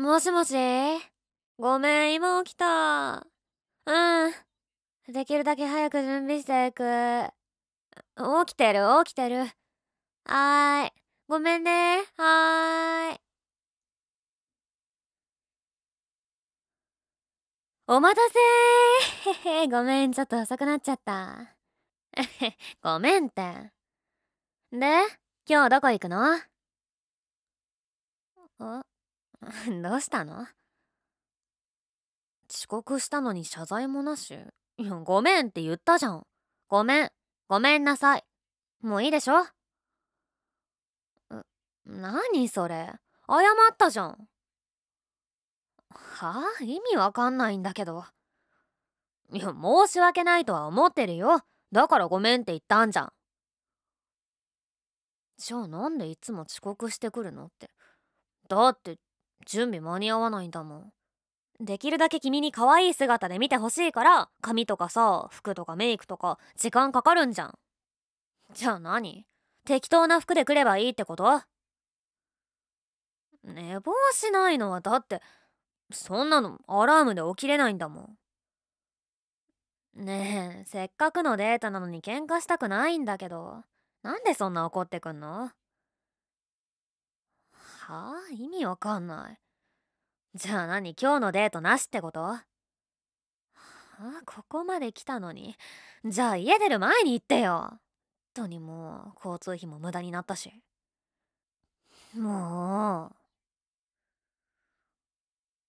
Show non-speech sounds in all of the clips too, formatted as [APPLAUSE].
もしもしごめん、今起きた。うん。できるだけ早く準備していく。起きてる、起きてる。はーい。ごめんね、はーい。お待たせごめん、ちょっと遅くなっちゃった。[LAUGHS] ごめんって。で、今日どこ行くのあ [LAUGHS] どうしたの遅刻したのに謝罪もなしいやごめんって言ったじゃんごめんごめんなさいもういいでしょ何それ謝ったじゃんはあ意味わかんないんだけどいや申し訳ないとは思ってるよだからごめんって言ったんじゃんじゃあなんでいつも遅刻してくるのってだって準備間に合わないんだもん。できるだけ君に可愛い姿で見てほしいから、髪とかさ、服とかメイクとか、時間かかるんじゃん。じゃあ何適当な服で来ればいいってこと寝坊しないのはだって、そんなのアラームで起きれないんだもん。ねえ、せっかくのデートなのに喧嘩したくないんだけど、なんでそんな怒ってくんのはあ意味わかんないじゃあ何今日のデートなしってことはあここまで来たのにじゃあ家出る前に行ってよとにもう交通費も無駄になったしも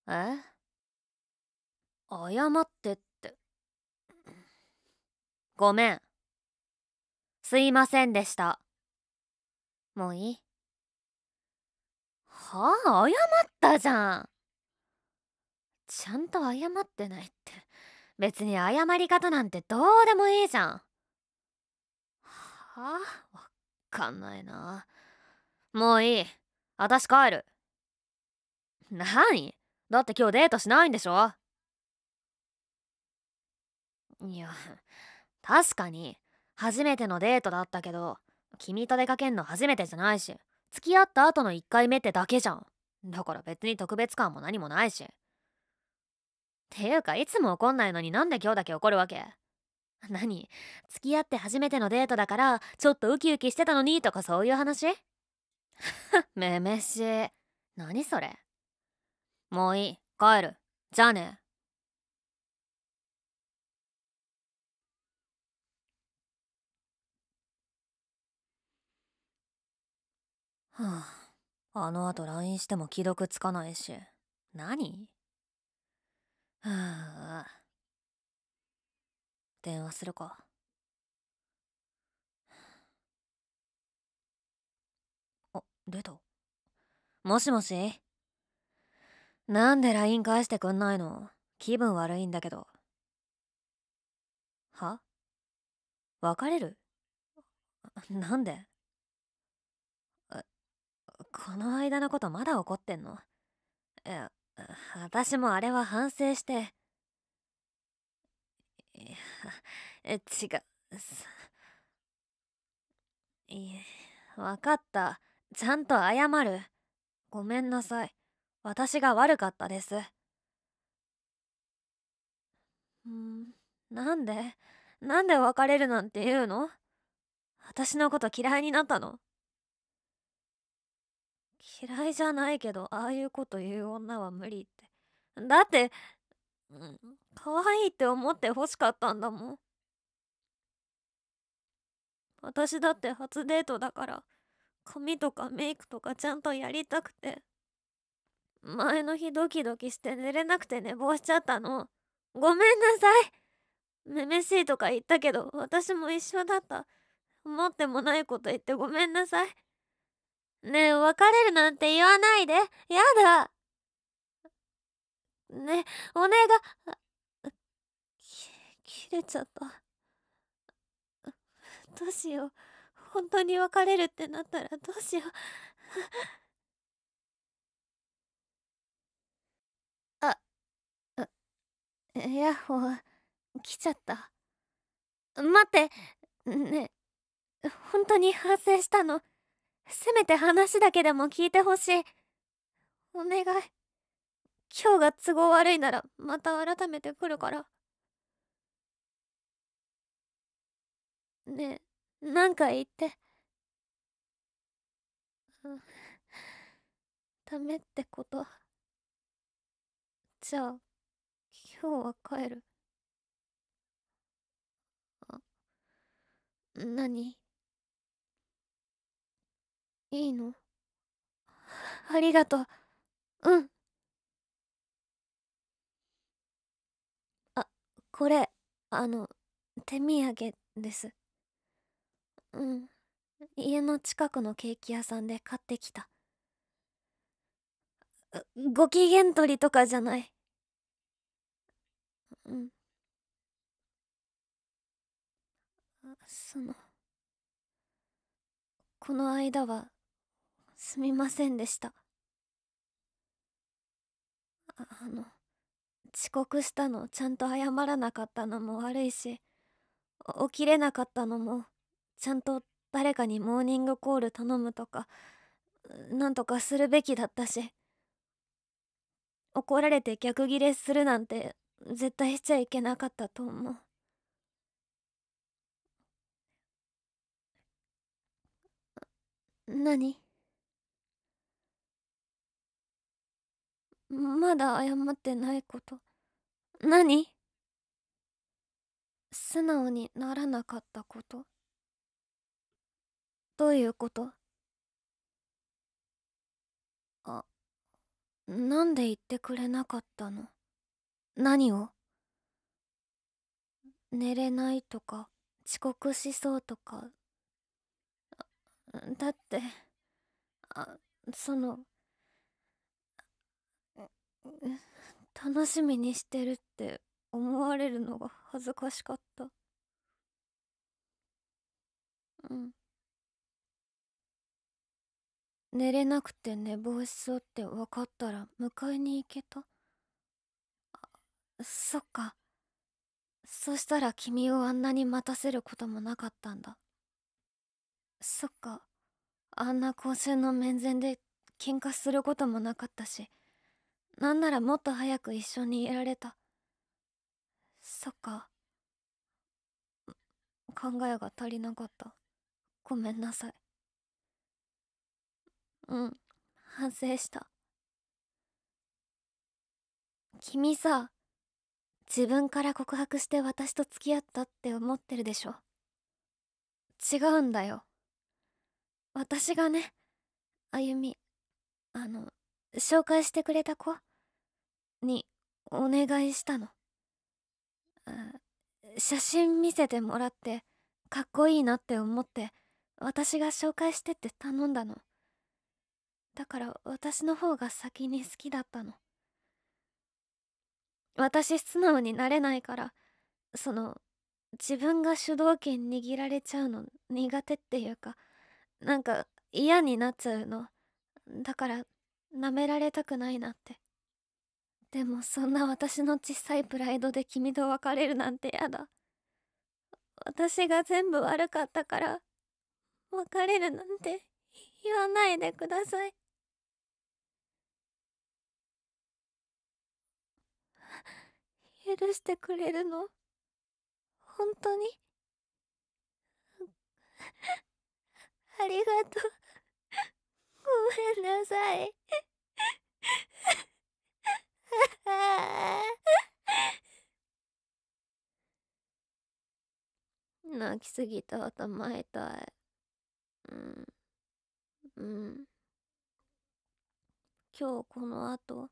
うえ謝ってってごめんすいませんでしたもういいはあ謝ったじゃんちゃんと謝ってないって別に謝り方なんてどうでもいいじゃんはあわかんないなもういい私帰る何だって今日デートしないんでしょいや確かに初めてのデートだったけど君と出かけんの初めてじゃないし付き合った後の1回目ってだけじゃんだから別に特別感も何もないしていうかいつも怒んないのになんで今日だけ怒るわけ何付き合って初めてのデートだからちょっとウキウキしてたのにとかそういう話 [LAUGHS] めめしい何それもういい帰るじゃあねはあ、あの後 LINE しても既読つかないし。何はあ。電話するか。あ、出た。もしもしなんで LINE 返してくんないの気分悪いんだけど。は別れるなんでこの間のことまだ怒ってんのいや、私もあれは反省して。いや、違う。いえ、わかった。ちゃんと謝る。ごめんなさい。私が悪かったです。んなんでなんで別れるなんて言うの私のこと嫌いになったの嫌いじゃないけどああいうこと言う女は無理ってだって、うん、可愛いって思って欲しかったんだもん私だって初デートだから髪とかメイクとかちゃんとやりたくて前の日ドキドキして寝れなくて寝坊しちゃったのごめんなさいめめしいとか言ったけど私も一緒だった思ってもないこと言ってごめんなさいねえ、別れるなんて言わないで。やだ。ね、お願い。切れちゃった。どうしよう。本当に別れるってなったらどうしよう。あ、ヤッホー、来ちゃった。待って、ね、本当に反省したの。せめて話だけでも聞いてほしいお願い今日が都合悪いならまた改めて来るからねえ何か言ってダメってことじゃあ今日は帰るあ何いいのありがとう。うん。あ、これ、あの、手土産です。うん。家の近くのケーキ屋さんで買ってきた。ご機嫌取りとかじゃない。うん。その、この間はすみませんでしたあの遅刻したのちゃんと謝らなかったのも悪いし起きれなかったのもちゃんと誰かにモーニングコール頼むとかなんとかするべきだったし怒られて逆ギレするなんて絶対しちゃいけなかったと思う何まだ謝ってないこと何素直にならなかったことどういうことあなんで言ってくれなかったの何を寝れないとか遅刻しそうとかだってあその楽しみにしてるって思われるのが恥ずかしかったうん寝れなくて寝坊しそうって分かったら迎えに行けたあそっかそしたら君をあんなに待たせることもなかったんだそっかあんな高専の面前で喧嘩することもなかったしなんならもっと早く一緒にいられた。そっか。考えが足りなかった。ごめんなさい。うん、反省した。君さ、自分から告白して私と付き合ったって思ってるでしょ。違うんだよ。私がね、あゆみ、あの、紹介してくれた子にお願いしたの写真見せてもらってかっこいいなって思って私が紹介してって頼んだのだから私の方が先に好きだったの私素直になれないからその自分が主導権握られちゃうの苦手っていうかなんか嫌になっちゃうのだから舐められたくないなって。でもそんな私の小さいプライドで君と別れるなんてやだ。私が全部悪かったから、別れるなんて言わないでください。許してくれるの本当に [LAUGHS] ありがとう。ごめんなさい。[LAUGHS] 泣きすぎた頭痛い。うん。うん。今日この後、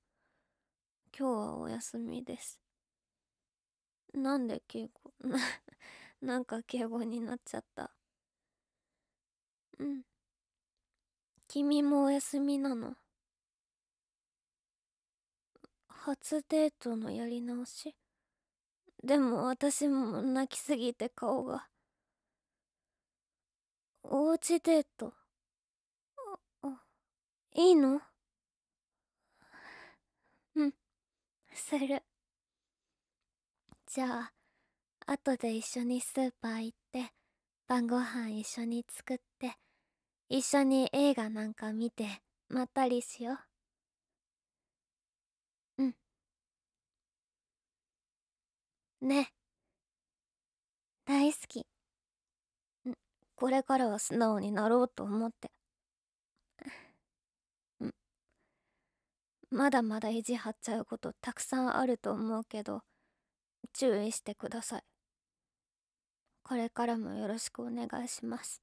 今日はお休みです。なんで敬語、な、[LAUGHS] なんか敬語になっちゃった。うん。君もお休みなの。初デートのやり直しでも私も泣きすぎて顔が。おうちデート。いいのうん、する。じゃあ、後で一緒にスーパー行って、晩ご飯一緒に作って、一緒に映画なんか見て、まったりしよう。ね大好きこれからは素直になろうと思ってまだまだ意地張っちゃうことたくさんあると思うけど注意してくださいこれからもよろしくお願いします